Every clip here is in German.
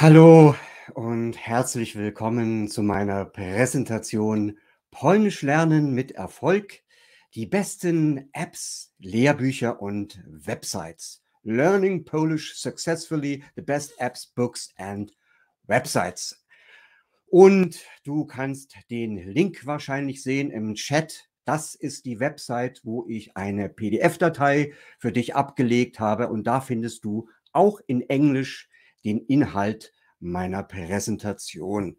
Hallo und herzlich willkommen zu meiner Präsentation Polnisch lernen mit Erfolg, die besten Apps, Lehrbücher und Websites. Learning Polish Successfully, the best apps, books and Websites. Und du kannst den Link wahrscheinlich sehen im Chat. Das ist die Website, wo ich eine PDF-Datei für dich abgelegt habe und da findest du auch in Englisch den Inhalt meiner Präsentation.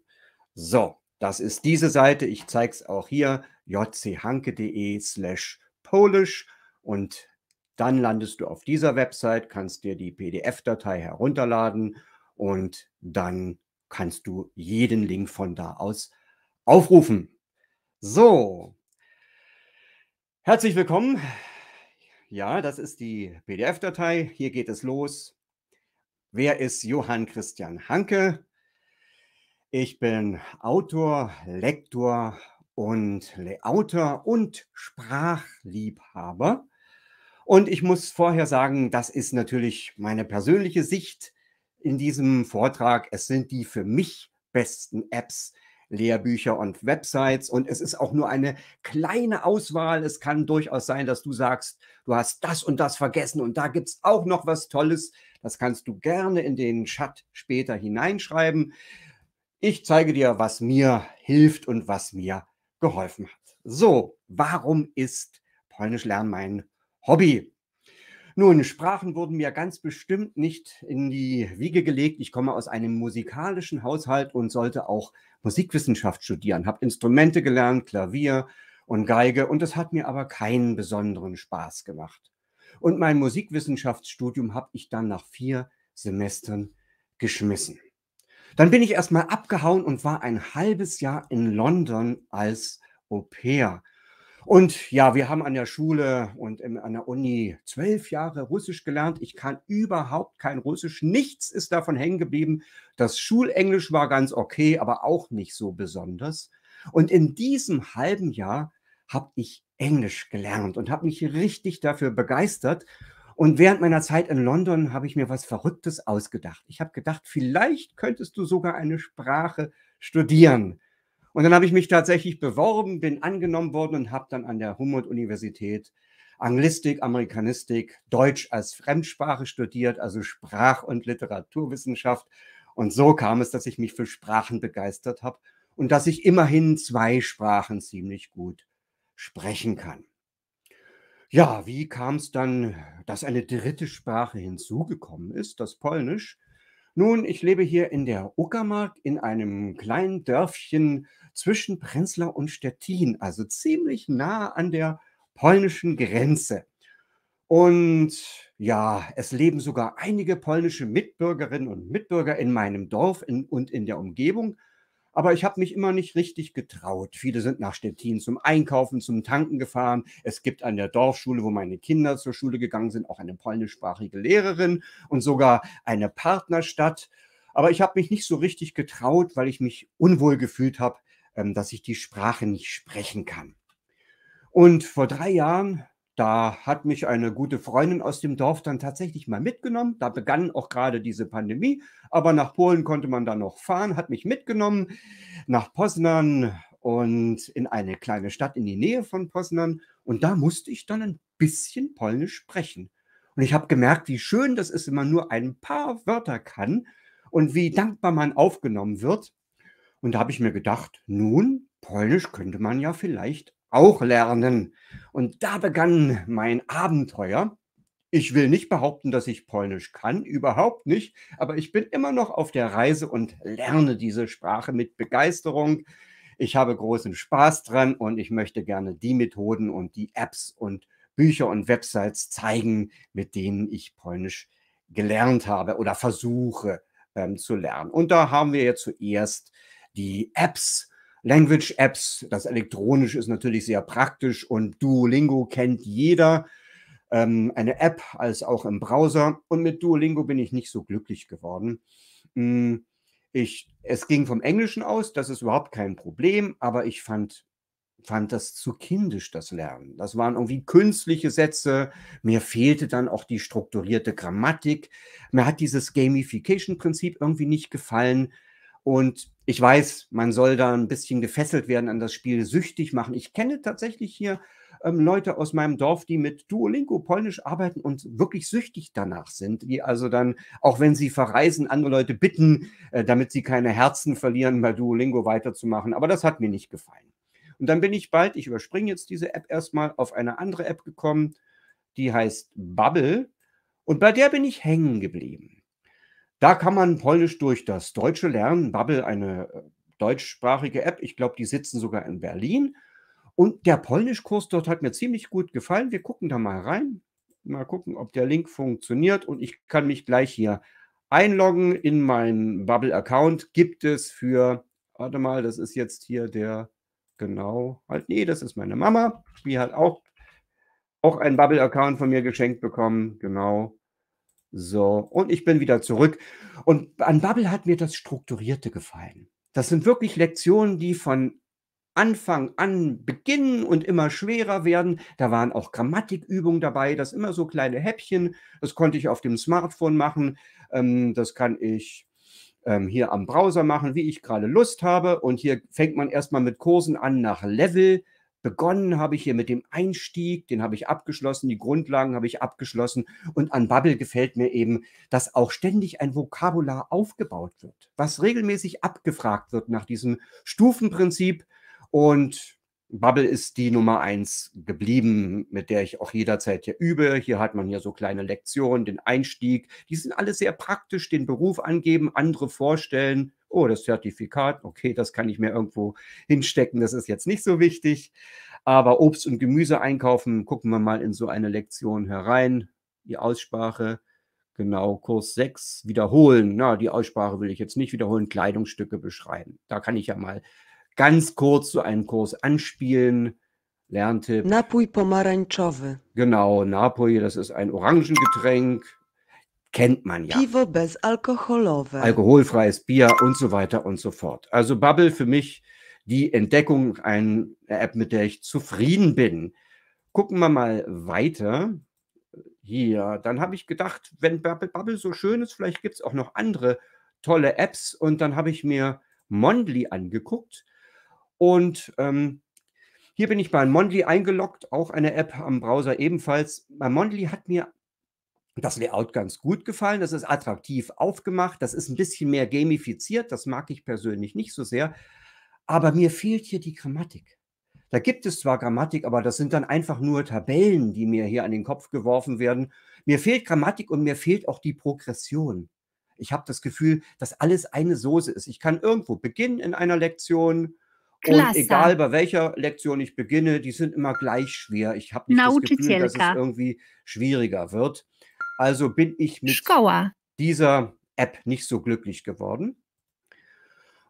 So, das ist diese Seite. Ich zeige es auch hier, jchanke.de slash polish. Und dann landest du auf dieser Website, kannst dir die PDF-Datei herunterladen und dann kannst du jeden Link von da aus aufrufen. So, herzlich willkommen. Ja, das ist die PDF-Datei. Hier geht es los. Wer ist Johann Christian Hanke? Ich bin Autor, Lektor und Layouter und Sprachliebhaber. Und ich muss vorher sagen, das ist natürlich meine persönliche Sicht in diesem Vortrag. Es sind die für mich besten Apps, Lehrbücher und Websites. Und es ist auch nur eine kleine Auswahl. Es kann durchaus sein, dass du sagst, du hast das und das vergessen und da gibt es auch noch was Tolles. Das kannst du gerne in den Chat später hineinschreiben. Ich zeige dir, was mir hilft und was mir geholfen hat. So, warum ist Polnisch lernen mein Hobby? Nun, Sprachen wurden mir ganz bestimmt nicht in die Wiege gelegt. Ich komme aus einem musikalischen Haushalt und sollte auch Musikwissenschaft studieren, habe Instrumente gelernt, Klavier und Geige und das hat mir aber keinen besonderen Spaß gemacht. Und mein Musikwissenschaftsstudium habe ich dann nach vier Semestern geschmissen. Dann bin ich erstmal abgehauen und war ein halbes Jahr in London als Au pair und ja, wir haben an der Schule und in, an der Uni zwölf Jahre Russisch gelernt. Ich kann überhaupt kein Russisch. Nichts ist davon hängen geblieben. Das Schulenglisch war ganz okay, aber auch nicht so besonders. Und in diesem halben Jahr habe ich Englisch gelernt und habe mich richtig dafür begeistert. Und während meiner Zeit in London habe ich mir was Verrücktes ausgedacht. Ich habe gedacht, vielleicht könntest du sogar eine Sprache studieren. Und dann habe ich mich tatsächlich beworben, bin angenommen worden und habe dann an der Humboldt-Universität Anglistik, Amerikanistik, Deutsch als Fremdsprache studiert, also Sprach- und Literaturwissenschaft. Und so kam es, dass ich mich für Sprachen begeistert habe und dass ich immerhin zwei Sprachen ziemlich gut sprechen kann. Ja, wie kam es dann, dass eine dritte Sprache hinzugekommen ist, das Polnisch? Nun, ich lebe hier in der Uckermark in einem kleinen Dörfchen zwischen Prenzlau und Stettin, also ziemlich nah an der polnischen Grenze. Und ja, es leben sogar einige polnische Mitbürgerinnen und Mitbürger in meinem Dorf in, und in der Umgebung. Aber ich habe mich immer nicht richtig getraut. Viele sind nach Stettin zum Einkaufen, zum Tanken gefahren. Es gibt an der Dorfschule, wo meine Kinder zur Schule gegangen sind, auch eine polnischsprachige Lehrerin und sogar eine Partnerstadt. Aber ich habe mich nicht so richtig getraut, weil ich mich unwohl gefühlt habe ähm, dass ich die Sprache nicht sprechen kann. Und vor drei Jahren, da hat mich eine gute Freundin aus dem Dorf dann tatsächlich mal mitgenommen. Da begann auch gerade diese Pandemie, aber nach Polen konnte man dann noch fahren, hat mich mitgenommen nach Poznan und in eine kleine Stadt in die Nähe von Poznan. Und da musste ich dann ein bisschen Polnisch sprechen. Und ich habe gemerkt, wie schön das ist, wenn man nur ein paar Wörter kann und wie dankbar man aufgenommen wird. Und da habe ich mir gedacht, nun, Polnisch könnte man ja vielleicht auch lernen. Und da begann mein Abenteuer. Ich will nicht behaupten, dass ich Polnisch kann, überhaupt nicht, aber ich bin immer noch auf der Reise und lerne diese Sprache mit Begeisterung. Ich habe großen Spaß dran und ich möchte gerne die Methoden und die Apps und Bücher und Websites zeigen, mit denen ich Polnisch gelernt habe oder versuche ähm, zu lernen. Und da haben wir ja zuerst die Apps, Language-Apps. Das elektronische ist natürlich sehr praktisch und Duolingo kennt jeder. Ähm, eine App als auch im Browser. Und mit Duolingo bin ich nicht so glücklich geworden. Hm, ich, es ging vom Englischen aus, das ist überhaupt kein Problem, aber ich fand fand das zu kindisch, das Lernen. Das waren irgendwie künstliche Sätze. Mir fehlte dann auch die strukturierte Grammatik. Mir hat dieses Gamification-Prinzip irgendwie nicht gefallen. Und ich weiß, man soll da ein bisschen gefesselt werden an das Spiel, süchtig machen. Ich kenne tatsächlich hier ähm, Leute aus meinem Dorf, die mit Duolingo Polnisch arbeiten und wirklich süchtig danach sind, die also dann, auch wenn sie verreisen, andere Leute bitten, äh, damit sie keine Herzen verlieren, bei Duolingo weiterzumachen. Aber das hat mir nicht gefallen. Und dann bin ich bald, ich überspringe jetzt diese App erstmal, auf eine andere App gekommen, die heißt Bubble. Und bei der bin ich hängen geblieben. Da kann man Polnisch durch das Deutsche lernen. Bubble, eine äh, deutschsprachige App. Ich glaube, die sitzen sogar in Berlin. Und der Polnischkurs dort hat mir ziemlich gut gefallen. Wir gucken da mal rein. Mal gucken, ob der Link funktioniert. Und ich kann mich gleich hier einloggen in meinen Bubble-Account. Gibt es für, warte mal, das ist jetzt hier der, genau, halt, nee, das ist meine Mama. Die hat auch, auch einen Bubble-Account von mir geschenkt bekommen. Genau. So, und ich bin wieder zurück. Und an Bubble hat mir das Strukturierte gefallen. Das sind wirklich Lektionen, die von Anfang an beginnen und immer schwerer werden. Da waren auch Grammatikübungen dabei, das immer so kleine Häppchen. Das konnte ich auf dem Smartphone machen. Ähm, das kann ich ähm, hier am Browser machen, wie ich gerade Lust habe. Und hier fängt man erstmal mit Kursen an nach Level. Begonnen habe ich hier mit dem Einstieg, den habe ich abgeschlossen, die Grundlagen habe ich abgeschlossen. Und an Bubble gefällt mir eben, dass auch ständig ein Vokabular aufgebaut wird, was regelmäßig abgefragt wird nach diesem Stufenprinzip. Und Bubble ist die Nummer eins geblieben, mit der ich auch jederzeit hier übe. Hier hat man hier so kleine Lektionen, den Einstieg. Die sind alle sehr praktisch, den Beruf angeben, andere vorstellen oh, das Zertifikat, okay, das kann ich mir irgendwo hinstecken, das ist jetzt nicht so wichtig. Aber Obst und Gemüse einkaufen, gucken wir mal in so eine Lektion herein. Die Aussprache, genau, Kurs 6, wiederholen. Na, die Aussprache will ich jetzt nicht wiederholen, Kleidungsstücke beschreiben. Da kann ich ja mal ganz kurz so einen Kurs anspielen. Lerntipp. Napój pomarańczowy. Genau, Napój, das ist ein Orangengetränk kennt man ja. Piwo bezalkoholowe. Alkoholfreies Bier und so weiter und so fort. Also Bubble für mich die Entdeckung, eine App, mit der ich zufrieden bin. Gucken wir mal weiter. Hier, dann habe ich gedacht, wenn Bubble, so schön ist, vielleicht gibt es auch noch andere tolle Apps. Und dann habe ich mir Mondly angeguckt. Und ähm, hier bin ich bei Mondly eingeloggt, auch eine App am Browser ebenfalls. Bei äh, Mondly hat mir das Layout ganz gut gefallen. Das ist attraktiv aufgemacht. Das ist ein bisschen mehr gamifiziert. Das mag ich persönlich nicht so sehr. Aber mir fehlt hier die Grammatik. Da gibt es zwar Grammatik, aber das sind dann einfach nur Tabellen, die mir hier an den Kopf geworfen werden. Mir fehlt Grammatik und mir fehlt auch die Progression. Ich habe das Gefühl, dass alles eine Soße ist. Ich kann irgendwo beginnen in einer Lektion. Klasse. Und egal bei welcher Lektion ich beginne, die sind immer gleich schwer. Ich habe nicht Nautichelka. das Gefühl, dass es irgendwie schwieriger wird. Also bin ich mit Schauer. dieser App nicht so glücklich geworden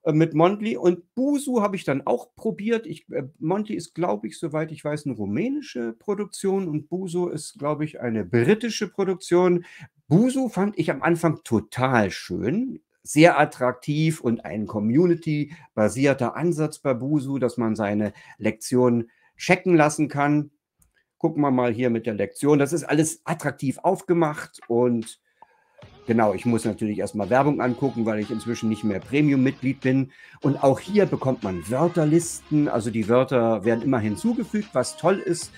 äh, mit Mondli. Und Busu habe ich dann auch probiert. Ich, äh, Mondli ist, glaube ich, soweit ich weiß, eine rumänische Produktion und Busu ist, glaube ich, eine britische Produktion. Busu fand ich am Anfang total schön. Sehr attraktiv und ein community-basierter Ansatz bei Busu, dass man seine Lektionen checken lassen kann gucken wir mal hier mit der Lektion. Das ist alles attraktiv aufgemacht und genau, ich muss natürlich erstmal Werbung angucken, weil ich inzwischen nicht mehr Premium-Mitglied bin. Und auch hier bekommt man Wörterlisten, also die Wörter werden immer hinzugefügt, was toll ist.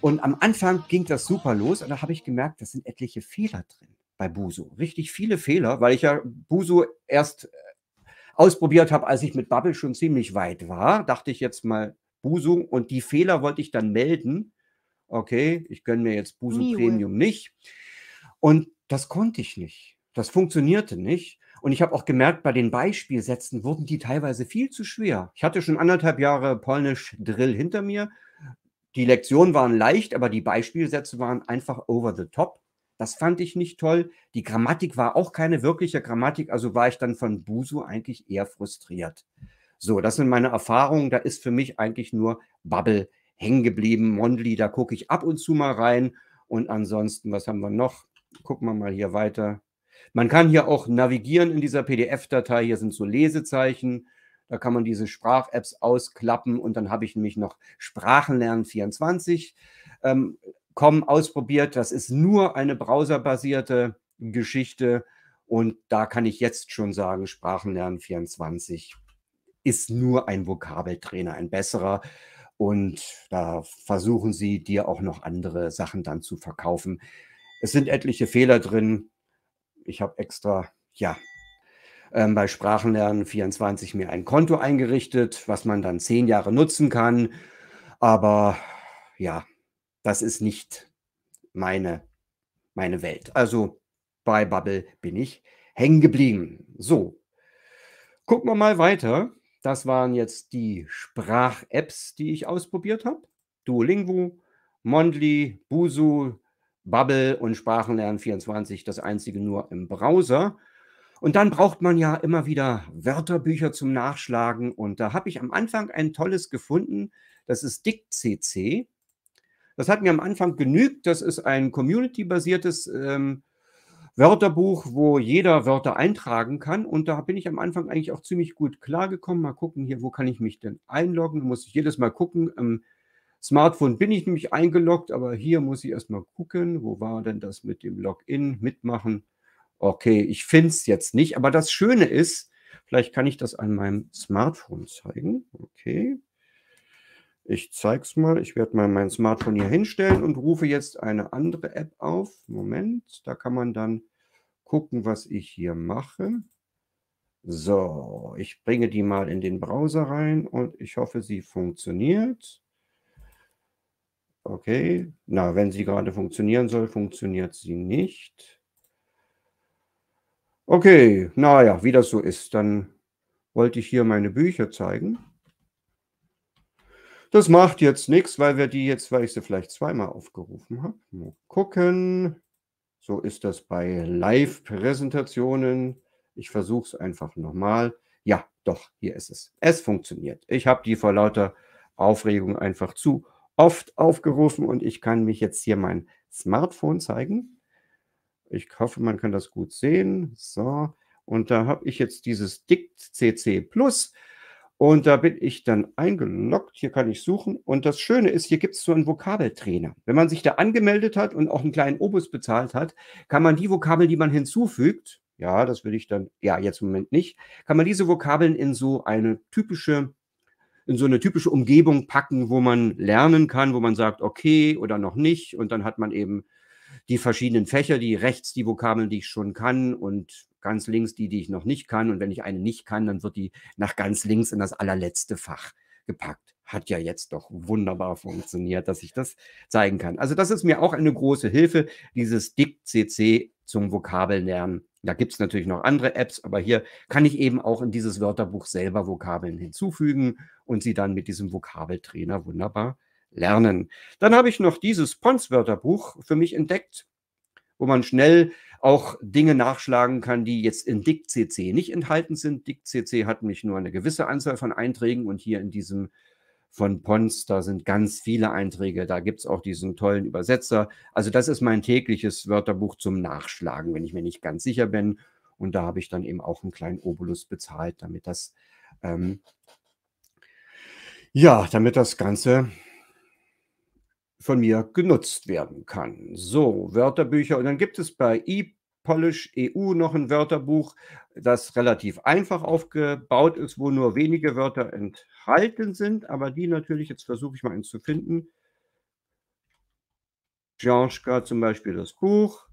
Und am Anfang ging das super los und da habe ich gemerkt, da sind etliche Fehler drin bei Buso. Richtig viele Fehler, weil ich ja Buso erst äh, ausprobiert habe, als ich mit Bubble schon ziemlich weit war. Dachte ich jetzt mal Buso und die Fehler wollte ich dann melden okay, ich gönne mir jetzt Busen Premium nicht. Und das konnte ich nicht. Das funktionierte nicht. Und ich habe auch gemerkt, bei den Beispielsätzen wurden die teilweise viel zu schwer. Ich hatte schon anderthalb Jahre Polnisch Drill hinter mir. Die Lektionen waren leicht, aber die Beispielsätze waren einfach over the top. Das fand ich nicht toll. Die Grammatik war auch keine wirkliche Grammatik, also war ich dann von Busu eigentlich eher frustriert. So, das sind meine Erfahrungen. Da ist für mich eigentlich nur Bubble hängen geblieben. Mondly, da gucke ich ab und zu mal rein. Und ansonsten, was haben wir noch? Gucken wir mal hier weiter. Man kann hier auch navigieren in dieser PDF-Datei. Hier sind so Lesezeichen. Da kann man diese Sprach-Apps ausklappen und dann habe ich nämlich noch Sprachenlernen 24 ähm, com ausprobiert. Das ist nur eine browserbasierte Geschichte und da kann ich jetzt schon sagen, Sprachenlernen 24 ist nur ein Vokabeltrainer, ein besserer. Und da versuchen sie dir auch noch andere Sachen dann zu verkaufen. Es sind etliche Fehler drin. Ich habe extra, ja, ähm, bei Sprachenlernen 24 mir ein Konto eingerichtet, was man dann zehn Jahre nutzen kann. Aber ja, das ist nicht meine, meine Welt. Also bei Bubble bin ich hängen geblieben. So, gucken wir mal weiter. Das waren jetzt die Sprach-Apps, die ich ausprobiert habe. Duolingo, Mondly, Busu, Bubble und Sprachenlernen24, das einzige nur im Browser. Und dann braucht man ja immer wieder Wörterbücher zum Nachschlagen. Und da habe ich am Anfang ein tolles gefunden. Das ist DICCC. Das hat mir am Anfang genügt. Das ist ein community-basiertes ähm, Wörterbuch, wo jeder Wörter eintragen kann. Und da bin ich am Anfang eigentlich auch ziemlich gut klargekommen. Mal gucken hier, wo kann ich mich denn einloggen? Muss ich jedes Mal gucken. Im Smartphone bin ich nämlich eingeloggt, aber hier muss ich erstmal gucken, wo war denn das mit dem Login, mitmachen. Okay, ich finde es jetzt nicht. Aber das Schöne ist, vielleicht kann ich das an meinem Smartphone zeigen. Okay. Ich zeige es mal. Ich werde mal mein Smartphone hier hinstellen und rufe jetzt eine andere App auf. Moment, da kann man dann gucken, was ich hier mache. So, ich bringe die mal in den Browser rein und ich hoffe, sie funktioniert. Okay, na, wenn sie gerade funktionieren soll, funktioniert sie nicht. Okay, naja, wie das so ist, dann wollte ich hier meine Bücher zeigen. Das macht jetzt nichts, weil wir die jetzt, weil ich sie vielleicht zweimal aufgerufen habe. Mal gucken. So ist das bei Live-Präsentationen. Ich versuche es einfach nochmal. Ja, doch, hier ist es. Es funktioniert. Ich habe die vor lauter Aufregung einfach zu oft aufgerufen und ich kann mich jetzt hier mein Smartphone zeigen. Ich hoffe, man kann das gut sehen. So, und da habe ich jetzt dieses DICT CC Plus. Und da bin ich dann eingeloggt. Hier kann ich suchen. Und das Schöne ist, hier gibt es so einen Vokabeltrainer. Wenn man sich da angemeldet hat und auch einen kleinen Obus bezahlt hat, kann man die Vokabeln, die man hinzufügt, ja, das will ich dann, ja, jetzt im Moment nicht, kann man diese Vokabeln in so eine typische, in so eine typische Umgebung packen, wo man lernen kann, wo man sagt, okay oder noch nicht. Und dann hat man eben die verschiedenen Fächer, die rechts die Vokabeln, die ich schon kann und ganz links die, die ich noch nicht kann. Und wenn ich eine nicht kann, dann wird die nach ganz links in das allerletzte Fach gepackt. Hat ja jetzt doch wunderbar funktioniert, dass ich das zeigen kann. Also das ist mir auch eine große Hilfe, dieses DIC-CC zum Vokabellernen. Da gibt es natürlich noch andere Apps, aber hier kann ich eben auch in dieses Wörterbuch selber Vokabeln hinzufügen und sie dann mit diesem Vokabeltrainer wunderbar lernen. Dann habe ich noch dieses Pons-Wörterbuch für mich entdeckt, wo man schnell auch Dinge nachschlagen kann, die jetzt in DickCC nicht enthalten sind. DickCC hat nämlich nur eine gewisse Anzahl von Einträgen und hier in diesem von Pons, da sind ganz viele Einträge, da gibt es auch diesen tollen Übersetzer. Also das ist mein tägliches Wörterbuch zum Nachschlagen, wenn ich mir nicht ganz sicher bin. Und da habe ich dann eben auch einen kleinen Obolus bezahlt, damit das, ähm, ja, damit das Ganze von mir genutzt werden kann. So, Wörterbücher. Und dann gibt es bei e Polish EU noch ein Wörterbuch, das relativ einfach aufgebaut ist, wo nur wenige Wörter enthalten sind, aber die natürlich, jetzt versuche ich mal eins zu finden. Janschka zum Beispiel das Buch.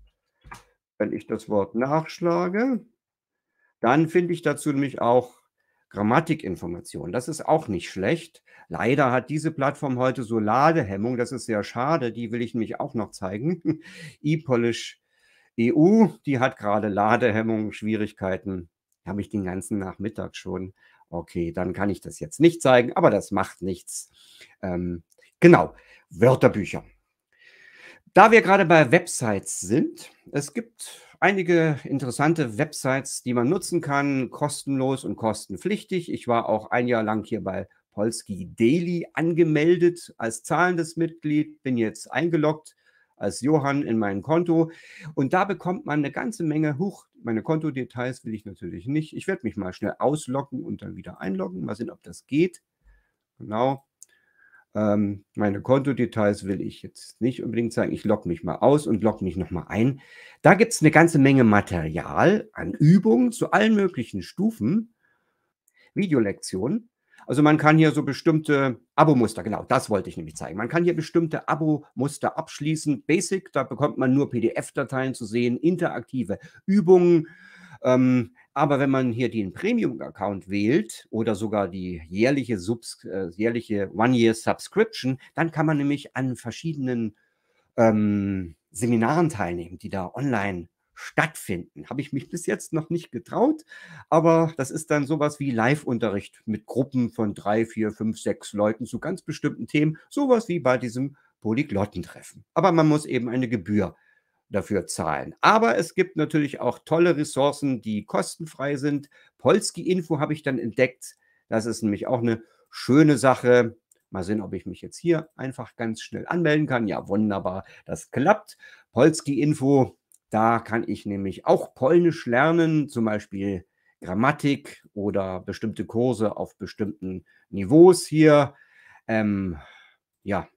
Wenn ich das Wort nachschlage, dann finde ich dazu nämlich auch Grammatikinformationen. Das ist auch nicht schlecht. Leider hat diese Plattform heute so Ladehemmung. Das ist sehr schade. Die will ich nämlich auch noch zeigen. ePolish EU, e die hat gerade Ladehemmungen, Schwierigkeiten. Habe ich den ganzen Nachmittag schon. Okay, dann kann ich das jetzt nicht zeigen, aber das macht nichts. Ähm, genau, Wörterbücher. Da wir gerade bei Websites sind, es gibt einige interessante Websites, die man nutzen kann, kostenlos und kostenpflichtig. Ich war auch ein Jahr lang hier bei Polski Daily angemeldet als zahlendes Mitglied, bin jetzt eingeloggt als Johann in mein Konto. Und da bekommt man eine ganze Menge, huch, meine Kontodetails will ich natürlich nicht. Ich werde mich mal schnell ausloggen und dann wieder einloggen. Mal sehen, ob das geht. Genau. Ähm, meine Kontodetails will ich jetzt nicht unbedingt zeigen. Ich logge mich mal aus und logge mich nochmal ein. Da gibt es eine ganze Menge Material an Übungen zu allen möglichen Stufen. Videolektionen. Also man kann hier so bestimmte Abo-Muster, genau, das wollte ich nämlich zeigen. Man kann hier bestimmte Abo-Muster abschließen. Basic, da bekommt man nur PDF-Dateien zu sehen, interaktive Übungen. Ähm, aber wenn man hier den Premium-Account wählt oder sogar die jährliche, Subs äh, jährliche One-Year-Subscription, dann kann man nämlich an verschiedenen ähm, Seminaren teilnehmen, die da online stattfinden. Habe ich mich bis jetzt noch nicht getraut, aber das ist dann sowas wie Live-Unterricht mit Gruppen von drei, vier, fünf, sechs Leuten zu ganz bestimmten Themen, sowas wie bei diesem Polyglottentreffen. Aber man muss eben eine Gebühr dafür zahlen. Aber es gibt natürlich auch tolle Ressourcen, die kostenfrei sind. Polski Info habe ich dann entdeckt. Das ist nämlich auch eine schöne Sache. Mal sehen, ob ich mich jetzt hier einfach ganz schnell anmelden kann. Ja, wunderbar, das klappt. Polski Info da kann ich nämlich auch Polnisch lernen, zum Beispiel Grammatik oder bestimmte Kurse auf bestimmten Niveaus hier. Ähm, ja,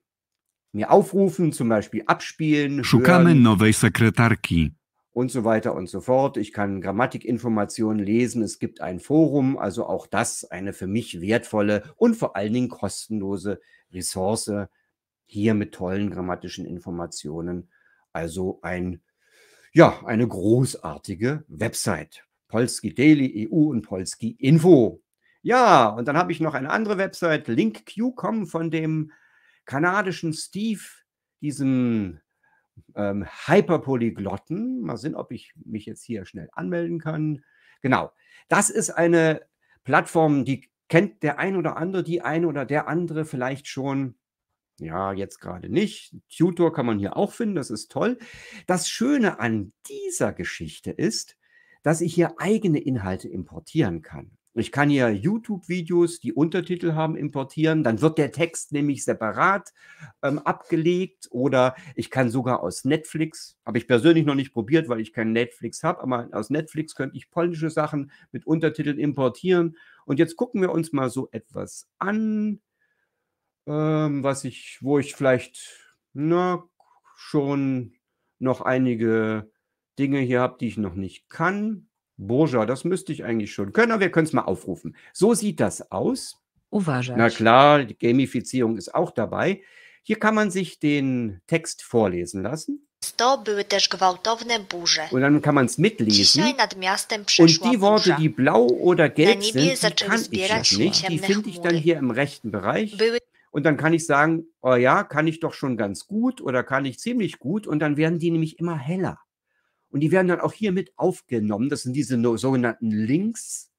mir aufrufen, zum Beispiel abspielen. Szukamy hören. nowej sekretarki und so weiter und so fort. Ich kann Grammatikinformationen lesen. Es gibt ein Forum, also auch das eine für mich wertvolle und vor allen Dingen kostenlose Ressource hier mit tollen grammatischen Informationen. Also ein ja, eine großartige Website. Polski Daily EU und Polski Info. Ja, und dann habe ich noch eine andere Website, LinkQ.com von dem kanadischen Steve, diesem ähm, Hyperpolyglotten. Mal sehen, ob ich mich jetzt hier schnell anmelden kann. Genau, das ist eine Plattform, die kennt der ein oder andere, die ein oder der andere vielleicht schon. Ja, jetzt gerade nicht. Tutor kann man hier auch finden, das ist toll. Das Schöne an dieser Geschichte ist, dass ich hier eigene Inhalte importieren kann. Ich kann hier YouTube-Videos, die Untertitel haben, importieren. Dann wird der Text nämlich separat ähm, abgelegt oder ich kann sogar aus Netflix, habe ich persönlich noch nicht probiert, weil ich kein Netflix habe, aber aus Netflix könnte ich polnische Sachen mit Untertiteln importieren. Und jetzt gucken wir uns mal so etwas an ähm, was ich, wo ich vielleicht na, schon noch einige Dinge hier habe, die ich noch nicht kann. Burja, das müsste ich eigentlich schon können, aber wir können es mal aufrufen. So sieht das aus. Uważać. Na klar, die Gamifizierung ist auch dabei. Hier kann man sich den Text vorlesen lassen. To były też gwałtowne burze. Und dann kann man es mitlesen. nad Und die Worte, die blau oder gelb sind, die kann ich nicht. Die finde ich dann hier im rechten Bereich. Były und dann kann ich sagen, oh ja, kann ich doch schon ganz gut oder kann ich ziemlich gut. Und dann werden die nämlich immer heller. Und die werden dann auch hier mit aufgenommen. Das sind diese sogenannten Links.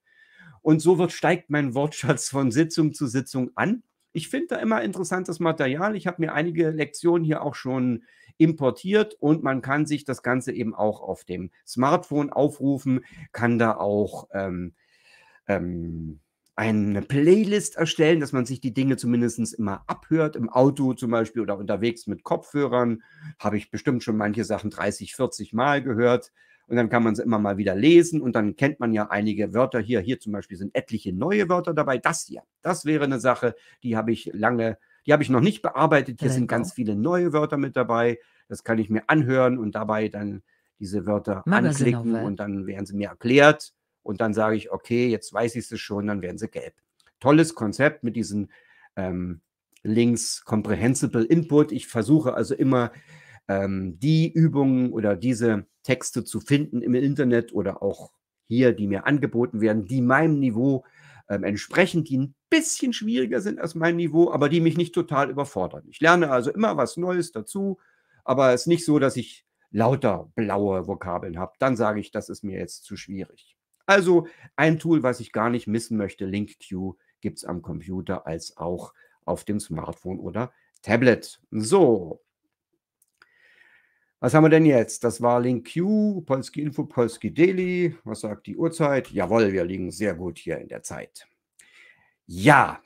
Und so wird, steigt mein Wortschatz von Sitzung zu Sitzung an. Ich finde da immer interessantes Material. Ich habe mir einige Lektionen hier auch schon importiert und man kann sich das Ganze eben auch auf dem Smartphone aufrufen, kann da auch ähm, ähm, eine Playlist erstellen, dass man sich die Dinge zumindest immer abhört, im Auto zum Beispiel oder unterwegs mit Kopfhörern. Habe ich bestimmt schon manche Sachen 30, 40 Mal gehört. Und dann kann man sie immer mal wieder lesen und dann kennt man ja einige Wörter hier. Hier zum Beispiel sind etliche neue Wörter dabei. Das hier, das wäre eine Sache, die habe ich lange, die habe ich noch nicht bearbeitet. Hier sind ganz viele neue Wörter mit dabei. Das kann ich mir anhören und dabei dann diese Wörter anklicken und dann werden sie mir erklärt. Und dann sage ich, okay, jetzt weiß ich es schon, dann werden sie gelb. Tolles Konzept mit diesen ähm, Links, Comprehensible Input. Ich versuche also immer ähm, die Übungen oder diese Texte zu finden im Internet oder auch hier, die mir angeboten werden, die meinem Niveau ähm, entsprechen, die ein bisschen schwieriger sind als mein Niveau, aber die mich nicht total überfordern. Ich lerne also immer was Neues dazu, aber es ist nicht so, dass ich lauter blaue Vokabeln habe. Dann sage ich, das ist mir jetzt zu schwierig. Also ein Tool, was ich gar nicht missen möchte, LinkQ, gibt es am Computer als auch auf dem Smartphone oder Tablet. So. Was haben wir denn jetzt? Das war LinkQ, Polski Info, Polski Daily. Was sagt die Uhrzeit? Jawohl, wir liegen sehr gut hier in der Zeit. Ja,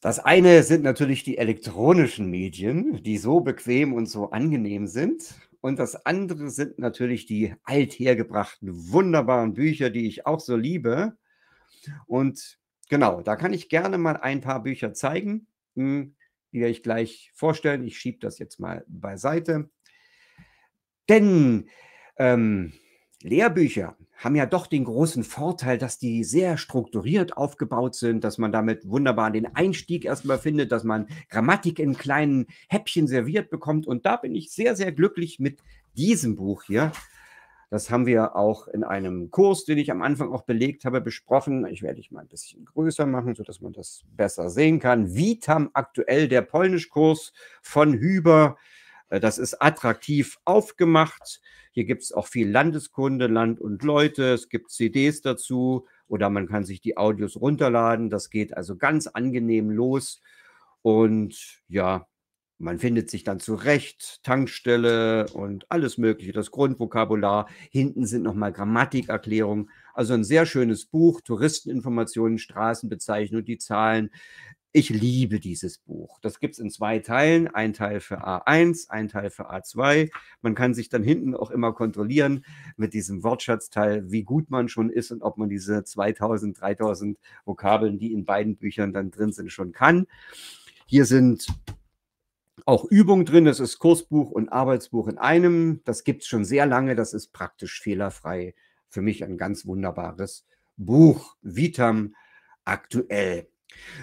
das eine sind natürlich die elektronischen Medien, die so bequem und so angenehm sind. Und das andere sind natürlich die althergebrachten, wunderbaren Bücher, die ich auch so liebe. Und genau, da kann ich gerne mal ein paar Bücher zeigen, hm, die werde ich gleich vorstellen. Ich schiebe das jetzt mal beiseite. Denn ähm, Lehrbücher haben ja doch den großen Vorteil, dass die sehr strukturiert aufgebaut sind, dass man damit wunderbar den Einstieg erstmal findet, dass man Grammatik in kleinen Häppchen serviert bekommt. Und da bin ich sehr, sehr glücklich mit diesem Buch hier. Das haben wir auch in einem Kurs, den ich am Anfang auch belegt habe, besprochen. Ich werde dich mal ein bisschen größer machen, sodass man das besser sehen kann. Vitam aktuell, der Polnischkurs von Hüber. Äh, das ist attraktiv aufgemacht. Hier gibt es auch viel Landeskunde, Land und Leute. Es gibt CDs dazu oder man kann sich die Audios runterladen. Das geht also ganz angenehm los. Und ja, man findet sich dann zurecht, Tankstelle und alles Mögliche, das Grundvokabular. Hinten sind nochmal Grammatikerklärungen. Also ein sehr schönes Buch, Touristeninformationen, Straßenbezeichnung, die Zahlen, ich liebe dieses Buch. Das gibt es in zwei Teilen. Ein Teil für A1, ein Teil für A2. Man kann sich dann hinten auch immer kontrollieren mit diesem Wortschatzteil, wie gut man schon ist und ob man diese 2000, 3000 Vokabeln, die in beiden Büchern dann drin sind, schon kann. Hier sind auch Übungen drin. Das ist Kursbuch und Arbeitsbuch in einem. Das gibt es schon sehr lange. Das ist praktisch fehlerfrei. Für mich ein ganz wunderbares Buch. Vitam aktuell.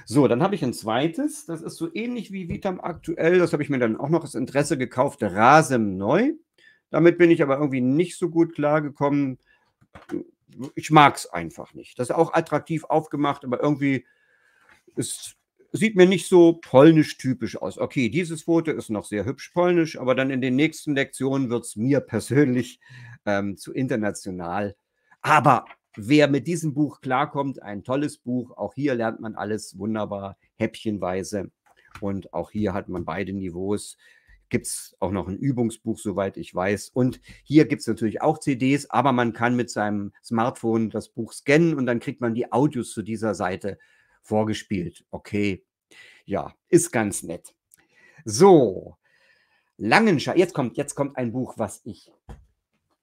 So, dann habe ich ein zweites, das ist so ähnlich wie Vitam aktuell, das habe ich mir dann auch noch das Interesse gekauft, Rasem neu. Damit bin ich aber irgendwie nicht so gut klargekommen. Ich mag es einfach nicht. Das ist auch attraktiv aufgemacht, aber irgendwie ist, sieht mir nicht so polnisch-typisch aus. Okay, dieses Foto ist noch sehr hübsch polnisch, aber dann in den nächsten Lektionen wird es mir persönlich ähm, zu international. Aber wer mit diesem Buch klarkommt, ein tolles Buch. Auch hier lernt man alles wunderbar, häppchenweise. Und auch hier hat man beide Niveaus. Gibt es auch noch ein Übungsbuch, soweit ich weiß. Und hier gibt es natürlich auch CDs, aber man kann mit seinem Smartphone das Buch scannen und dann kriegt man die Audios zu dieser Seite vorgespielt. Okay, ja, ist ganz nett. So, Langenscheid. Jetzt kommt, jetzt kommt ein Buch, was ich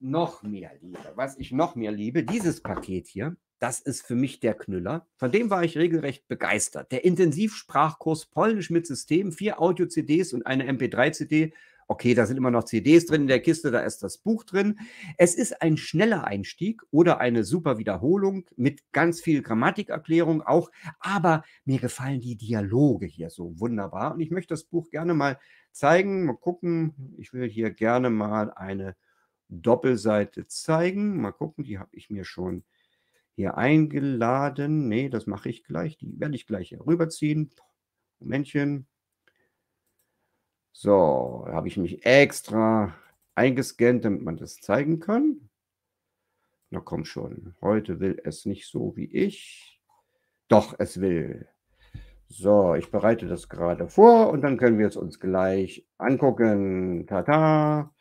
noch mehr liebe, was ich noch mehr liebe, dieses Paket hier, das ist für mich der Knüller. Von dem war ich regelrecht begeistert. Der Intensivsprachkurs Polnisch mit System, vier Audio-CDs und eine MP3-CD. Okay, da sind immer noch CDs drin in der Kiste, da ist das Buch drin. Es ist ein schneller Einstieg oder eine super Wiederholung mit ganz viel Grammatikerklärung auch. Aber mir gefallen die Dialoge hier so wunderbar. Und ich möchte das Buch gerne mal zeigen, mal gucken. Ich will hier gerne mal eine Doppelseite zeigen. Mal gucken, die habe ich mir schon hier eingeladen. Nee, das mache ich gleich. Die werde ich gleich rüberziehen. Momentchen. So, habe ich mich extra eingescannt, damit man das zeigen kann. Na komm schon, heute will es nicht so wie ich. Doch, es will. So, ich bereite das gerade vor und dann können wir es uns gleich angucken. Tata.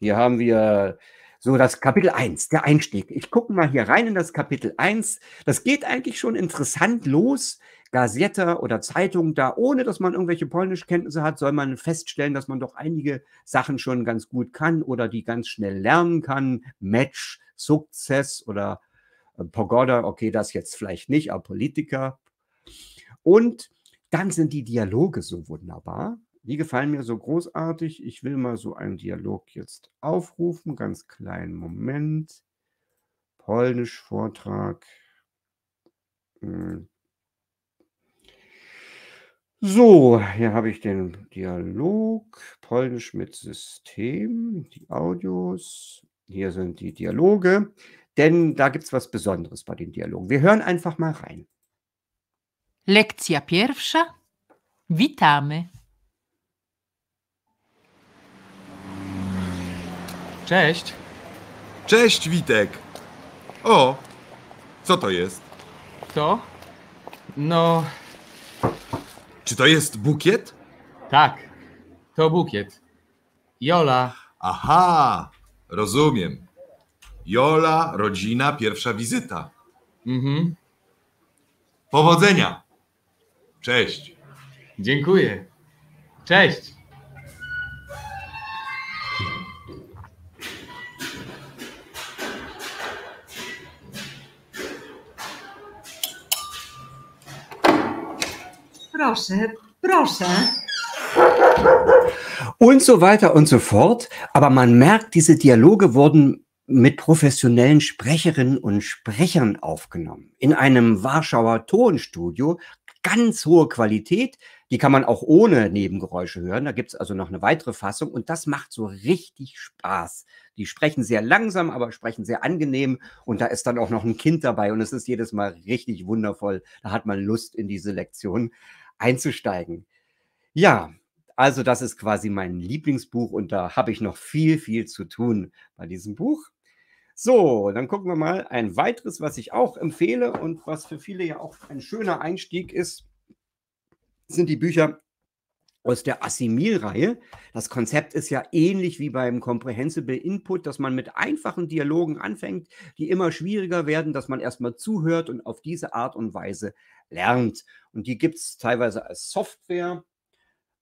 Hier haben wir so das Kapitel 1, der Einstieg. Ich gucke mal hier rein in das Kapitel 1. Das geht eigentlich schon interessant los. Gazeta oder Zeitung da, ohne dass man irgendwelche Polnischkenntnisse hat, soll man feststellen, dass man doch einige Sachen schon ganz gut kann oder die ganz schnell lernen kann. Match, Success oder äh, Pogoda, okay, das jetzt vielleicht nicht, aber Politiker. Und dann sind die Dialoge so wunderbar. Die gefallen mir so großartig. Ich will mal so einen Dialog jetzt aufrufen. Ganz kleinen Moment. Polnisch Vortrag. Hm. So, hier habe ich den Dialog. Polnisch mit System. Die Audios. Hier sind die Dialoge. Denn da gibt es was Besonderes bei den Dialogen. Wir hören einfach mal rein. Lekcja pierwsza. Witamy. Cześć. Cześć, Witek. O, co to jest? To? No. Czy to jest bukiet? Tak, to bukiet. Jola. Aha, rozumiem. Jola, rodzina, pierwsza wizyta. Mhm. Powodzenia. Cześć. Dziękuję. Cześć. proszę, proszę. Und so weiter und so fort. Aber man merkt, diese Dialoge wurden mit professionellen Sprecherinnen und Sprechern aufgenommen. In einem Warschauer Tonstudio. Ganz hohe Qualität. Die kann man auch ohne Nebengeräusche hören. Da gibt es also noch eine weitere Fassung und das macht so richtig Spaß. Die sprechen sehr langsam, aber sprechen sehr angenehm und da ist dann auch noch ein Kind dabei und es ist jedes Mal richtig wundervoll. Da hat man Lust, in diese Lektion einzusteigen. Ja, also das ist quasi mein Lieblingsbuch und da habe ich noch viel, viel zu tun bei diesem Buch. So, dann gucken wir mal ein weiteres, was ich auch empfehle und was für viele ja auch ein schöner Einstieg ist, sind die Bücher aus der Assimil-Reihe. Das Konzept ist ja ähnlich wie beim Comprehensible Input, dass man mit einfachen Dialogen anfängt, die immer schwieriger werden, dass man erstmal zuhört und auf diese Art und Weise lernt. Und die gibt es teilweise als Software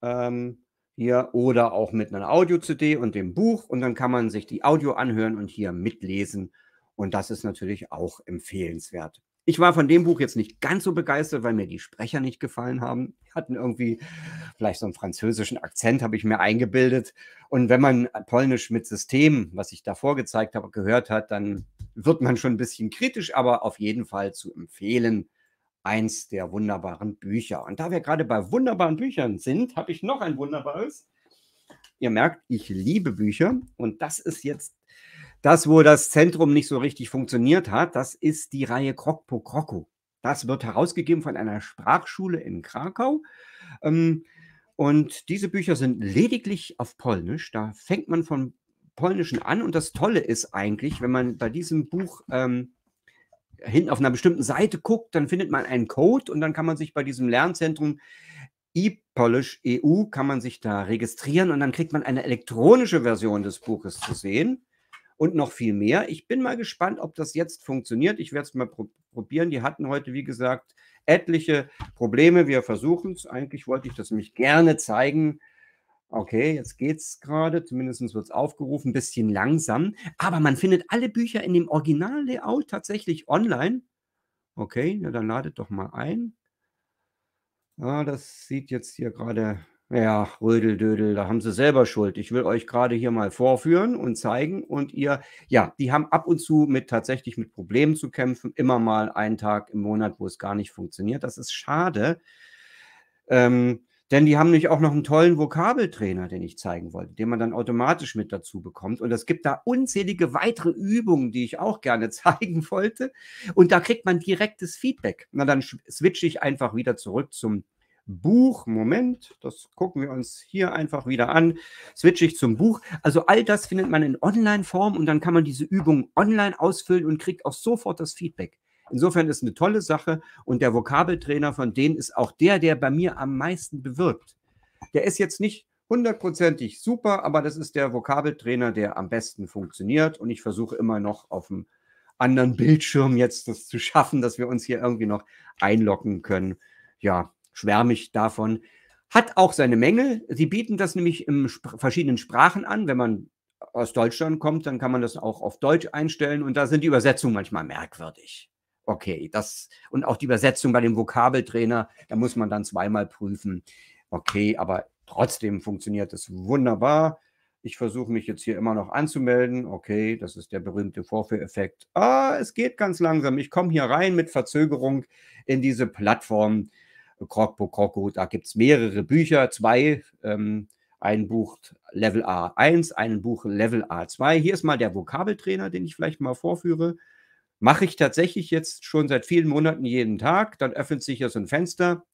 ähm, hier oder auch mit einer Audio-CD und dem Buch. Und dann kann man sich die Audio anhören und hier mitlesen. Und das ist natürlich auch empfehlenswert. Ich war von dem Buch jetzt nicht ganz so begeistert, weil mir die Sprecher nicht gefallen haben. Die hatten irgendwie vielleicht so einen französischen Akzent, habe ich mir eingebildet. Und wenn man Polnisch mit System, was ich davor gezeigt habe, gehört hat, dann wird man schon ein bisschen kritisch, aber auf jeden Fall zu empfehlen. Eins der wunderbaren Bücher. Und da wir gerade bei wunderbaren Büchern sind, habe ich noch ein wunderbares. Ihr merkt, ich liebe Bücher und das ist jetzt das, wo das Zentrum nicht so richtig funktioniert hat. Das ist die Reihe Krokpo Kroko. Das wird herausgegeben von einer Sprachschule in Krakau. Ähm, und diese Bücher sind lediglich auf Polnisch. Da fängt man von Polnischen an. Und das Tolle ist eigentlich, wenn man bei diesem Buch ähm, hinten auf einer bestimmten Seite guckt, dann findet man einen Code und dann kann man sich bei diesem Lernzentrum ePolish EU kann man sich da registrieren und dann kriegt man eine elektronische Version des Buches zu sehen und noch viel mehr. Ich bin mal gespannt, ob das jetzt funktioniert. Ich werde es mal pro probieren. Die hatten heute, wie gesagt, etliche Probleme. Wir versuchen es. Eigentlich wollte ich das nämlich gerne zeigen. Okay, jetzt geht's gerade, zumindest wird es aufgerufen, ein bisschen langsam. Aber man findet alle Bücher in dem Original-Layout tatsächlich online. Okay, ja, dann ladet doch mal ein. Ah, das sieht jetzt hier gerade ja, Rödeldödel, da haben sie selber Schuld. Ich will euch gerade hier mal vorführen und zeigen. Und ihr, ja, die haben ab und zu mit tatsächlich mit Problemen zu kämpfen. Immer mal einen Tag im Monat, wo es gar nicht funktioniert. Das ist schade. Ähm, denn die haben nämlich auch noch einen tollen Vokabeltrainer, den ich zeigen wollte, den man dann automatisch mit dazu bekommt. Und es gibt da unzählige weitere Übungen, die ich auch gerne zeigen wollte. Und da kriegt man direktes Feedback. Na, dann switche ich einfach wieder zurück zum Buch. Moment, das gucken wir uns hier einfach wieder an. Switche ich zum Buch. Also all das findet man in Online-Form und dann kann man diese Übungen online ausfüllen und kriegt auch sofort das Feedback. Insofern ist eine tolle Sache und der Vokabeltrainer von denen ist auch der, der bei mir am meisten bewirkt. Der ist jetzt nicht hundertprozentig super, aber das ist der Vokabeltrainer, der am besten funktioniert und ich versuche immer noch auf dem anderen Bildschirm jetzt das zu schaffen, dass wir uns hier irgendwie noch einloggen können. Ja, schwärmig davon. Hat auch seine Mängel. Sie bieten das nämlich in verschiedenen Sprachen an. Wenn man aus Deutschland kommt, dann kann man das auch auf Deutsch einstellen und da sind die Übersetzungen manchmal merkwürdig. Okay, das und auch die Übersetzung bei dem Vokabeltrainer, da muss man dann zweimal prüfen. Okay, aber trotzdem funktioniert das wunderbar. Ich versuche mich jetzt hier immer noch anzumelden. Okay, das ist der berühmte Vorführeffekt. Ah, es geht ganz langsam. Ich komme hier rein mit Verzögerung in diese Plattform. Krokpo Kroko. Da gibt es mehrere Bücher, zwei. Ähm, ein Buch Level A1, ein Buch Level A2. Hier ist mal der Vokabeltrainer, den ich vielleicht mal vorführe. Mache ich tatsächlich jetzt schon seit vielen Monaten jeden Tag. Dann öffnet sich hier so ein Fenster.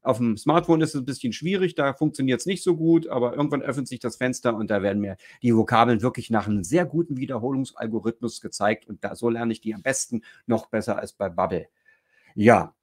Auf dem Smartphone ist es ein bisschen schwierig, da funktioniert es nicht so gut, aber irgendwann öffnet sich das Fenster und da werden mir die Vokabeln wirklich nach einem sehr guten Wiederholungsalgorithmus gezeigt und da, so lerne ich die am besten noch besser als bei Bubble. Ja,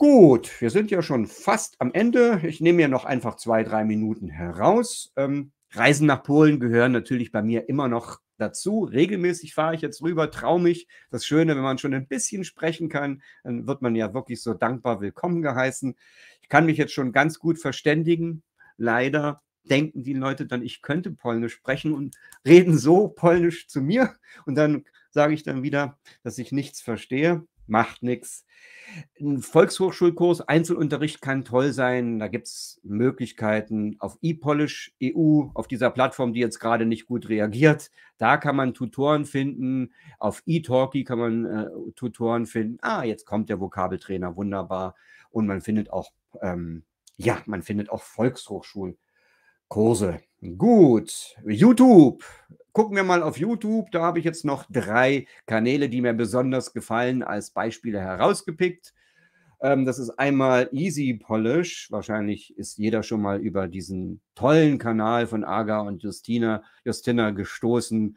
Gut, wir sind ja schon fast am Ende. Ich nehme mir noch einfach zwei, drei Minuten heraus. Ähm, Reisen nach Polen gehören natürlich bei mir immer noch dazu. Regelmäßig fahre ich jetzt rüber, traue mich. Das Schöne, wenn man schon ein bisschen sprechen kann, dann wird man ja wirklich so dankbar willkommen geheißen. Ich kann mich jetzt schon ganz gut verständigen. Leider denken die Leute dann, ich könnte Polnisch sprechen und reden so Polnisch zu mir. Und dann sage ich dann wieder, dass ich nichts verstehe macht nichts. Ein Volkshochschulkurs, Einzelunterricht kann toll sein. Da gibt es Möglichkeiten auf ePolish EU, auf dieser Plattform, die jetzt gerade nicht gut reagiert. Da kann man Tutoren finden. Auf eTalki kann man äh, Tutoren finden. Ah, jetzt kommt der Vokabeltrainer, wunderbar. Und man findet auch, ähm, ja, man findet auch Volkshochschulkurse. Gut, YouTube Gucken wir mal auf YouTube. Da habe ich jetzt noch drei Kanäle, die mir besonders gefallen, als Beispiele herausgepickt. Ähm, das ist einmal Easy Polish. Wahrscheinlich ist jeder schon mal über diesen tollen Kanal von Aga und Justina, Justina gestoßen.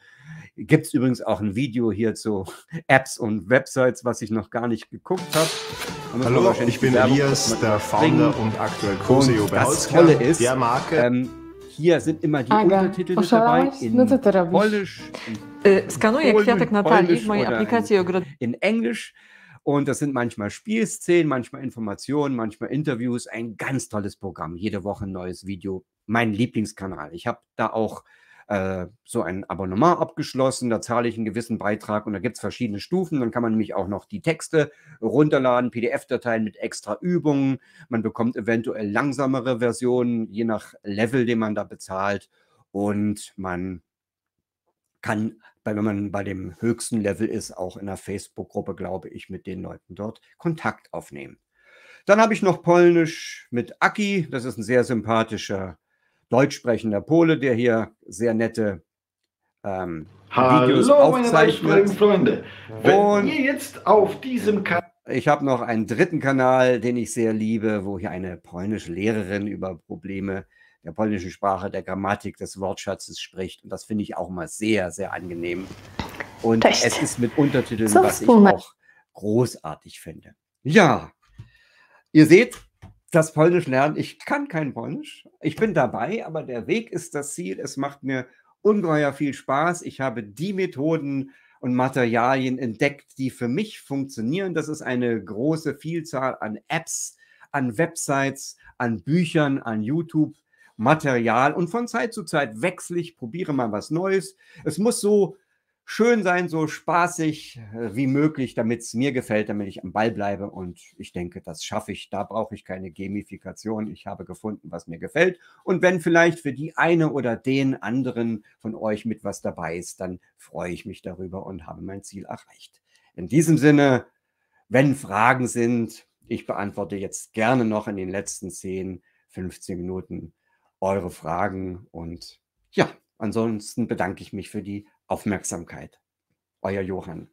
Gibt es übrigens auch ein Video hier zu Apps und Websites, was ich noch gar nicht geguckt habe. Hallo, ich bin Elias, der Founder und aktuell Co-CEO bei Holzkern, der Marke. Ähm, hier sind immer die Aga. Untertitel mit dabei in no, Polnisch. In Skanuję kwiatek Natalii w mojej aplikacji ogrodniczej. In Englisch. Und das sind manchmal Spielszenen, manchmal Informationen, manchmal Interviews. Ein ganz tolles Programm. Jede Woche ein neues Video. Mein Lieblingskanal. Ich habe da auch äh, so ein Abonnement abgeschlossen, da zahle ich einen gewissen Beitrag und da gibt es verschiedene Stufen. Dann kann man nämlich auch noch die Texte runterladen, PDF-Dateien mit extra Übungen. Man bekommt eventuell langsamere Versionen, je nach Level, den man da bezahlt. Und man kann, wenn man bei dem höchsten Level ist, auch in der Facebook-Gruppe, glaube ich, mit den Leuten dort Kontakt aufnehmen. Dann habe ich noch Polnisch mit Aki. Das ist ein sehr sympathischer deutsch sprechender Pole, der hier sehr nette ähm, Hallo, Videos aufzeichnet. meine Freunde. Wenn ihr jetzt auf diesem Kanal ich habe noch einen dritten Kanal, den ich sehr liebe, wo hier eine polnische Lehrerin über Probleme der polnischen Sprache, der Grammatik, des Wortschatzes spricht. Und das finde ich auch mal sehr, sehr angenehm. Und Echt? es ist mit Untertiteln, was ich auch großartig finde. Ja, ihr seht, das Polnisch lernen. Ich kann kein Polnisch. Ich bin dabei, aber der Weg ist das Ziel. Es macht mir ungeheuer viel Spaß. Ich habe die Methoden und Materialien entdeckt, die für mich funktionieren. Das ist eine große Vielzahl an Apps, an Websites, an Büchern, an YouTube. Material und von Zeit zu Zeit wechsle ich, probiere mal was Neues. Es muss so schön sein, so spaßig äh, wie möglich, damit es mir gefällt, damit ich am Ball bleibe. Und ich denke, das schaffe ich. Da brauche ich keine Gamifikation. Ich habe gefunden, was mir gefällt. Und wenn vielleicht für die eine oder den anderen von euch mit was dabei ist, dann freue ich mich darüber und habe mein Ziel erreicht. In diesem Sinne, wenn Fragen sind, ich beantworte jetzt gerne noch in den letzten 10, 15 Minuten eure Fragen. Und ja, ansonsten bedanke ich mich für die Aufmerksamkeit. Euer Johann.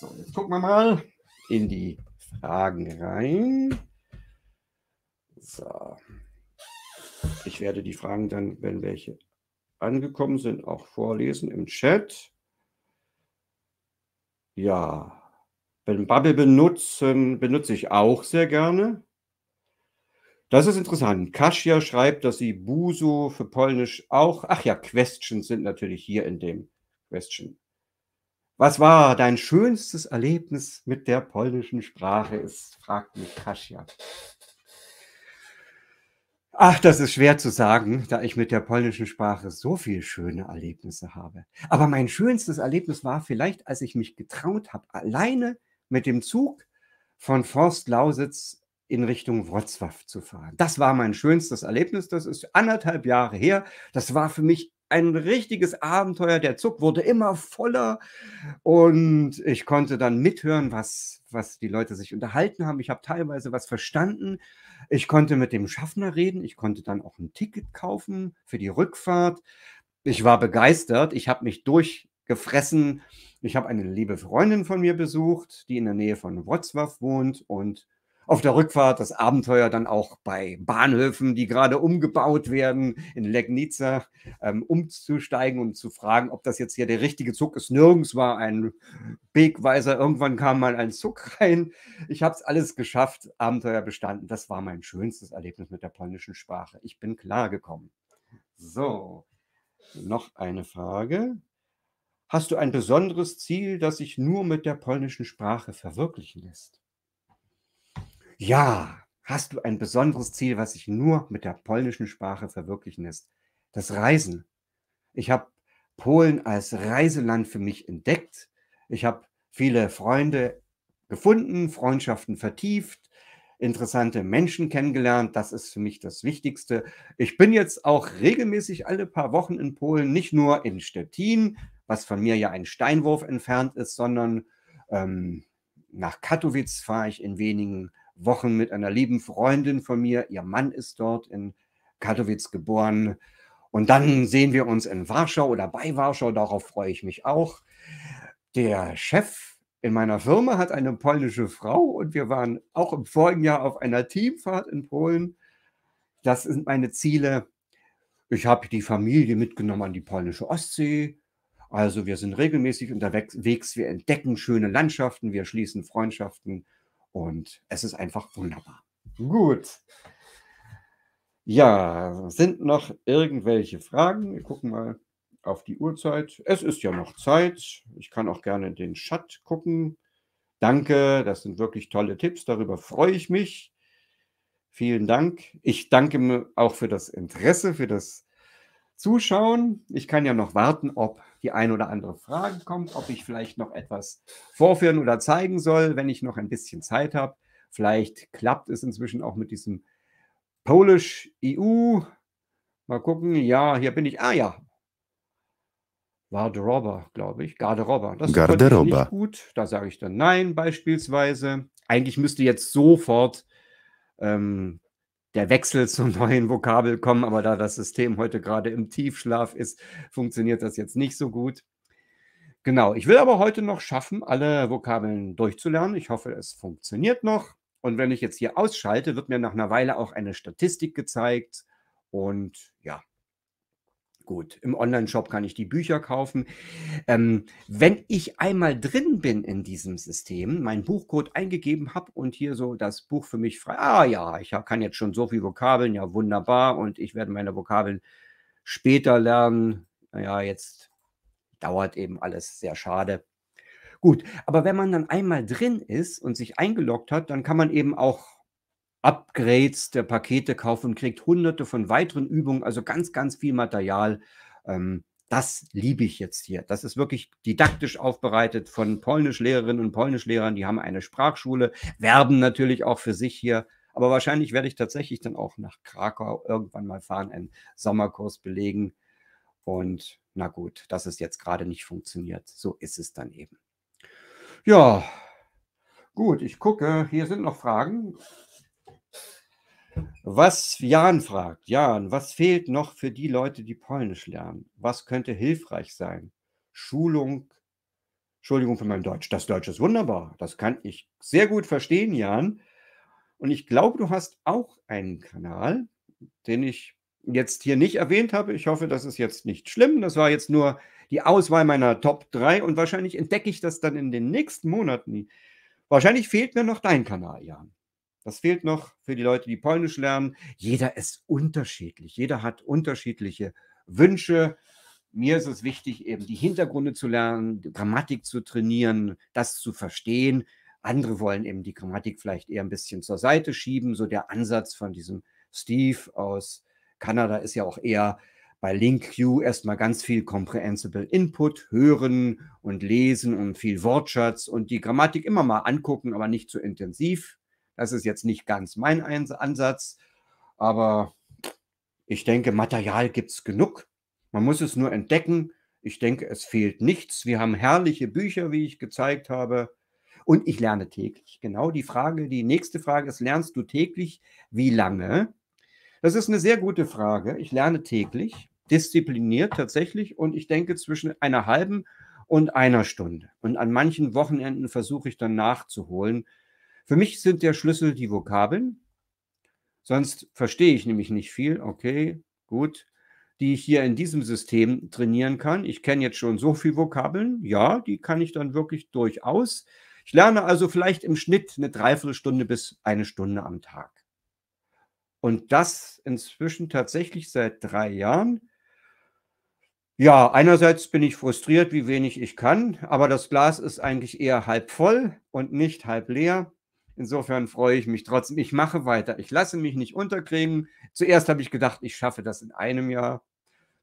So, jetzt gucken wir mal in die Fragen rein. So. Ich werde die Fragen dann, wenn welche angekommen sind, auch vorlesen im Chat. Ja, wenn Bubble benutzen benutze ich auch sehr gerne. Das ist interessant. Kasia schreibt, dass sie Buso für Polnisch auch. Ach ja, Questions sind natürlich hier in dem Question. Was war dein schönstes Erlebnis mit der polnischen Sprache? Es fragt mich Kasia. Ach, das ist schwer zu sagen, da ich mit der polnischen Sprache so viele schöne Erlebnisse habe. Aber mein schönstes Erlebnis war vielleicht, als ich mich getraut habe, alleine mit dem Zug von Forst Lausitz in Richtung Wrocław zu fahren. Das war mein schönstes Erlebnis. Das ist anderthalb Jahre her. Das war für mich ein richtiges Abenteuer. Der Zug wurde immer voller und ich konnte dann mithören, was, was die Leute sich unterhalten haben. Ich habe teilweise was verstanden. Ich konnte mit dem Schaffner reden. Ich konnte dann auch ein Ticket kaufen für die Rückfahrt. Ich war begeistert. Ich habe mich durchgefressen. Ich habe eine liebe Freundin von mir besucht, die in der Nähe von Wrocław wohnt und auf der Rückfahrt das Abenteuer dann auch bei Bahnhöfen, die gerade umgebaut werden, in Legnica ähm, umzusteigen und zu fragen, ob das jetzt hier der richtige Zug ist. Nirgends war ein Wegweiser, irgendwann kam mal ein Zug rein. Ich habe es alles geschafft, Abenteuer bestanden. Das war mein schönstes Erlebnis mit der polnischen Sprache. Ich bin klargekommen. So, noch eine Frage. Hast du ein besonderes Ziel, das sich nur mit der polnischen Sprache verwirklichen lässt? Ja, hast du ein besonderes Ziel, was sich nur mit der polnischen Sprache verwirklichen lässt? Das Reisen. Ich habe Polen als Reiseland für mich entdeckt. Ich habe viele Freunde gefunden, Freundschaften vertieft, interessante Menschen kennengelernt. Das ist für mich das Wichtigste. Ich bin jetzt auch regelmäßig alle paar Wochen in Polen, nicht nur in Stettin, was von mir ja ein Steinwurf entfernt ist, sondern ähm, nach Katowice fahre ich in wenigen Wochen mit einer lieben Freundin von mir. Ihr Mann ist dort in Katowice geboren. Und dann sehen wir uns in Warschau oder bei Warschau. Darauf freue ich mich auch. Der Chef in meiner Firma hat eine polnische Frau und wir waren auch im vorigen Jahr auf einer Teamfahrt in Polen. Das sind meine Ziele. Ich habe die Familie mitgenommen an die polnische Ostsee. Also wir sind regelmäßig unterwegs, wir entdecken schöne Landschaften, wir schließen Freundschaften und es ist einfach wunderbar. Gut. Ja, sind noch irgendwelche Fragen? Wir gucken mal auf die Uhrzeit. Es ist ja noch Zeit. Ich kann auch gerne in den Chat gucken. Danke, das sind wirklich tolle Tipps. Darüber freue ich mich. Vielen Dank. Ich danke mir auch für das Interesse, für das Zuschauen. Ich kann ja noch warten, ob die ein oder andere Frage kommt, ob ich vielleicht noch etwas vorführen oder zeigen soll, wenn ich noch ein bisschen Zeit habe. Vielleicht klappt es inzwischen auch mit diesem Polish EU. Mal gucken. Ja, hier bin ich. Ah ja. Garderobe, glaube ich. Garderobe. Das Garderobe. Nicht gut. Da sage ich dann nein beispielsweise. Eigentlich müsste jetzt sofort ähm, der Wechsel zum neuen Vokabel kommen, aber da das System heute gerade im Tiefschlaf ist, funktioniert das jetzt nicht so gut. Genau, ich will aber heute noch schaffen, alle Vokabeln durchzulernen. Ich hoffe, es funktioniert noch. Und wenn ich jetzt hier ausschalte, wird mir nach einer Weile auch eine Statistik gezeigt. Und ja, Gut, im Online-Shop kann ich die Bücher kaufen. Ähm, wenn ich einmal drin bin in diesem System, meinen Buchcode eingegeben habe und hier so das Buch für mich frei, ah ja, ich hab, kann jetzt schon so viel Vokabeln, ja wunderbar, und ich werde meine Vokabeln später lernen. Naja, jetzt dauert eben alles sehr schade. Gut, aber wenn man dann einmal drin ist und sich eingeloggt hat, dann kann man eben auch Upgrades der Pakete kauft und kriegt hunderte von weiteren Übungen, also ganz, ganz viel Material. Ähm, das liebe ich jetzt hier. Das ist wirklich didaktisch aufbereitet von Polnischlehrerinnen und Polnischlehrern. Die haben eine Sprachschule, werben natürlich auch für sich hier. Aber wahrscheinlich werde ich tatsächlich dann auch nach Krakau irgendwann mal fahren, einen Sommerkurs belegen. Und na gut, dass es jetzt gerade nicht funktioniert. So ist es dann eben. Ja, gut, ich gucke. Hier sind noch Fragen. Was Jan fragt, Jan, was fehlt noch für die Leute, die Polnisch lernen? Was könnte hilfreich sein? Schulung, Entschuldigung für mein Deutsch. Das Deutsch ist wunderbar. Das kann ich sehr gut verstehen, Jan. Und ich glaube, du hast auch einen Kanal, den ich jetzt hier nicht erwähnt habe. Ich hoffe, das ist jetzt nicht schlimm. Das war jetzt nur die Auswahl meiner Top 3 und wahrscheinlich entdecke ich das dann in den nächsten Monaten. Wahrscheinlich fehlt mir noch dein Kanal, Jan. Das fehlt noch für die Leute, die Polnisch lernen? Jeder ist unterschiedlich. Jeder hat unterschiedliche Wünsche. Mir ist es wichtig, eben die Hintergründe zu lernen, Grammatik zu trainieren, das zu verstehen. Andere wollen eben die Grammatik vielleicht eher ein bisschen zur Seite schieben. So der Ansatz von diesem Steve aus Kanada ist ja auch eher bei LinkQ erstmal ganz viel Comprehensible Input, hören und lesen und viel Wortschatz und die Grammatik immer mal angucken, aber nicht zu intensiv das ist jetzt nicht ganz mein Ansatz, aber ich denke, Material gibt es genug. Man muss es nur entdecken. Ich denke, es fehlt nichts. Wir haben herrliche Bücher, wie ich gezeigt habe. Und ich lerne täglich. Genau die Frage, die nächste Frage ist, lernst du täglich? Wie lange? Das ist eine sehr gute Frage. Ich lerne täglich, diszipliniert tatsächlich. Und ich denke zwischen einer halben und einer Stunde. Und an manchen Wochenenden versuche ich dann nachzuholen, für mich sind der Schlüssel die Vokabeln. Sonst verstehe ich nämlich nicht viel. Okay, gut. Die ich hier in diesem System trainieren kann. Ich kenne jetzt schon so viele Vokabeln. Ja, die kann ich dann wirklich durchaus. Ich lerne also vielleicht im Schnitt eine Dreiviertelstunde bis eine Stunde am Tag. Und das inzwischen tatsächlich seit drei Jahren. Ja, einerseits bin ich frustriert, wie wenig ich kann, aber das Glas ist eigentlich eher halb voll und nicht halb leer. Insofern freue ich mich trotzdem. Ich mache weiter. Ich lasse mich nicht unterkriegen. Zuerst habe ich gedacht, ich schaffe das in einem Jahr.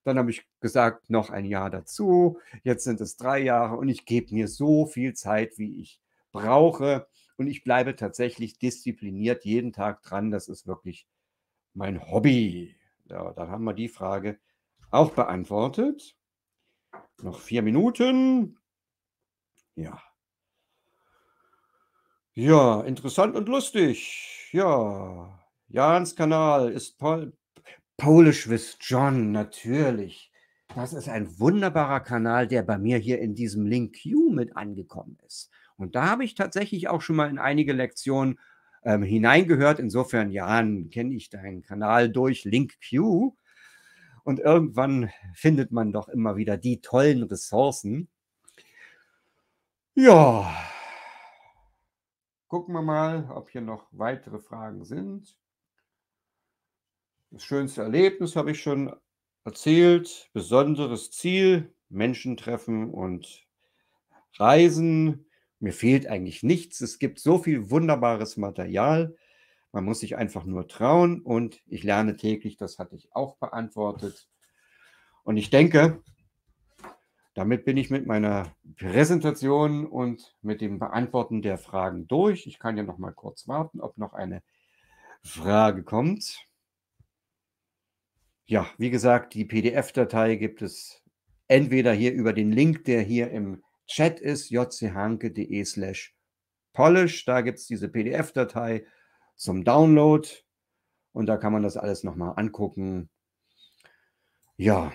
Dann habe ich gesagt, noch ein Jahr dazu. Jetzt sind es drei Jahre und ich gebe mir so viel Zeit, wie ich brauche. Und ich bleibe tatsächlich diszipliniert jeden Tag dran. Das ist wirklich mein Hobby. Ja, dann haben wir die Frage auch beantwortet. Noch vier Minuten. Ja. Ja, interessant und lustig. Ja, Jans Kanal ist Pol Polish with John, natürlich. Das ist ein wunderbarer Kanal, der bei mir hier in diesem Link Q mit angekommen ist. Und da habe ich tatsächlich auch schon mal in einige Lektionen ähm, hineingehört. Insofern, Jan, kenne ich deinen Kanal durch Link Q. Und irgendwann findet man doch immer wieder die tollen Ressourcen. Ja, Gucken wir mal, ob hier noch weitere Fragen sind. Das schönste Erlebnis habe ich schon erzählt. Besonderes Ziel, Menschen treffen und reisen. Mir fehlt eigentlich nichts. Es gibt so viel wunderbares Material. Man muss sich einfach nur trauen und ich lerne täglich. Das hatte ich auch beantwortet. Und ich denke, damit bin ich mit meiner Präsentation und mit dem Beantworten der Fragen durch. Ich kann ja noch mal kurz warten, ob noch eine Frage kommt. Ja, wie gesagt, die PDF-Datei gibt es entweder hier über den Link, der hier im Chat ist, jchanke.de slash polish. Da gibt es diese PDF-Datei zum Download und da kann man das alles nochmal angucken. Ja,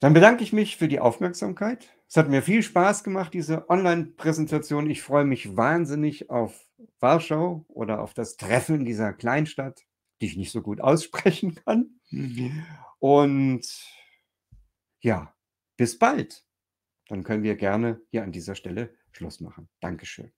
Dann bedanke ich mich für die Aufmerksamkeit. Es hat mir viel Spaß gemacht, diese Online-Präsentation. Ich freue mich wahnsinnig auf Warschau oder auf das Treffen in dieser Kleinstadt, die ich nicht so gut aussprechen kann. Mhm. Und ja, bis bald. Dann können wir gerne hier an dieser Stelle Schluss machen. Dankeschön.